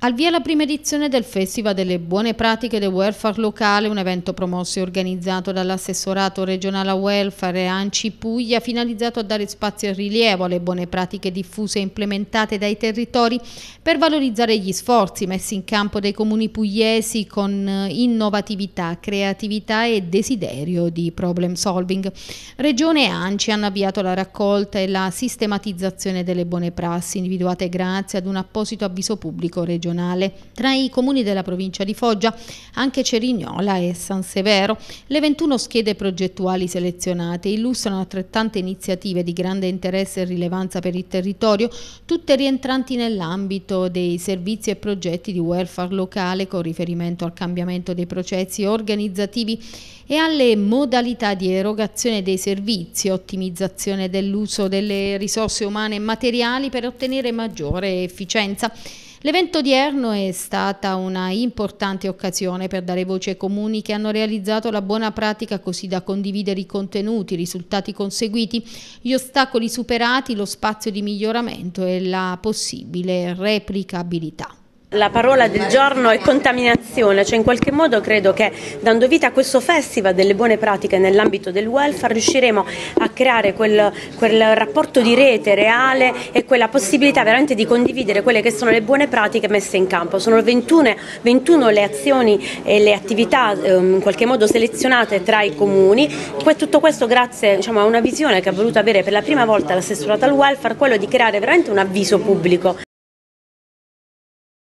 Al via la prima edizione del Festival delle Buone Pratiche del Welfare Locale, un evento promosso e organizzato dall'assessorato regionale a Welfare ANCI Puglia, finalizzato a dare spazio e rilievo alle buone pratiche diffuse e implementate dai territori per valorizzare gli sforzi messi in campo dai comuni pugliesi con eh, innovatività, creatività e desiderio di problem solving. Regione ANCI hanno avviato la raccolta e la sistematizzazione delle buone prassi, individuate grazie ad un apposito avviso pubblico regionale regionale. Tra i comuni della provincia di Foggia anche Cerignola e San Severo, le 21 schede progettuali selezionate illustrano altrettante iniziative di grande interesse e rilevanza per il territorio, tutte rientranti nell'ambito dei servizi e progetti di welfare locale con riferimento al cambiamento dei processi organizzativi e alle modalità di erogazione dei servizi, ottimizzazione dell'uso delle risorse umane e materiali per ottenere maggiore efficienza. L'evento odierno è stata una importante occasione per dare voce ai comuni che hanno realizzato la buona pratica così da condividere i contenuti, i risultati conseguiti, gli ostacoli superati, lo spazio di miglioramento e la possibile replicabilità la parola del giorno è contaminazione, cioè in qualche modo credo che dando vita a questo festival delle buone pratiche nell'ambito del welfare riusciremo a creare quel, quel, rapporto di rete reale e quella possibilità veramente di condividere quelle che sono le buone pratiche messe in campo. Sono 21, 21 le azioni e le attività ehm, in qualche modo selezionate tra i comuni, tutto questo grazie diciamo, a una visione che ha voluto avere per la prima volta l'assessorato al welfare, quello di creare veramente un avviso pubblico